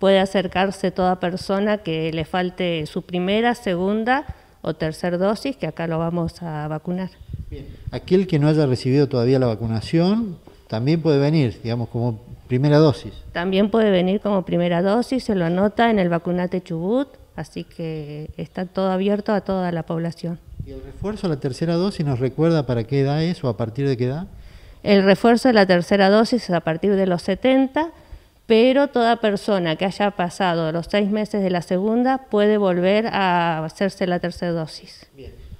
puede acercarse toda persona que le falte su primera, segunda o tercera dosis, que acá lo vamos a vacunar. Bien. Aquel que no haya recibido todavía la vacunación también puede venir, digamos, como primera dosis. También puede venir como primera dosis, se lo anota en el vacunate Chubut, así que está todo abierto a toda la población. ¿Y el refuerzo a la tercera dosis nos recuerda para qué edad es o a partir de qué edad? El refuerzo de la tercera dosis es a partir de los 70 pero toda persona que haya pasado los seis meses de la segunda puede volver a hacerse la tercera dosis.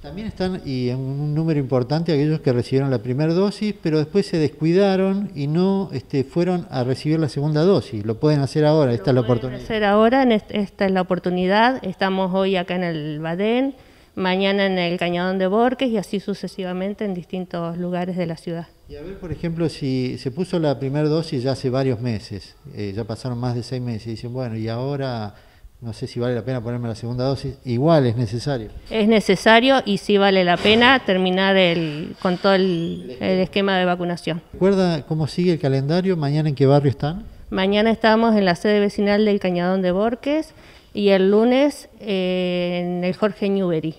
También están, y en un número importante, aquellos que recibieron la primera dosis, pero después se descuidaron y no este, fueron a recibir la segunda dosis. Lo pueden hacer ahora, esta es la oportunidad. Lo pueden hacer ahora, esta es la oportunidad. Estamos hoy acá en el Badén mañana en el Cañadón de Borques y así sucesivamente en distintos lugares de la ciudad. Y a ver, por ejemplo, si se puso la primera dosis ya hace varios meses, eh, ya pasaron más de seis meses, y dicen, bueno, y ahora no sé si vale la pena ponerme la segunda dosis, igual es necesario. Es necesario y sí vale la pena terminar el, con todo el, el esquema de vacunación. ¿Recuerda cómo sigue el calendario? ¿Mañana en qué barrio están? Mañana estamos en la sede vecinal del Cañadón de Borques, y el lunes eh, en el Jorge Newbery.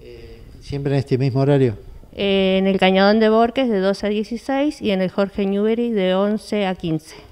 Eh, ¿Siempre en este mismo horario? Eh, en el Cañadón de Borges de 2 a 16 y en el Jorge Newbery de 11 a 15.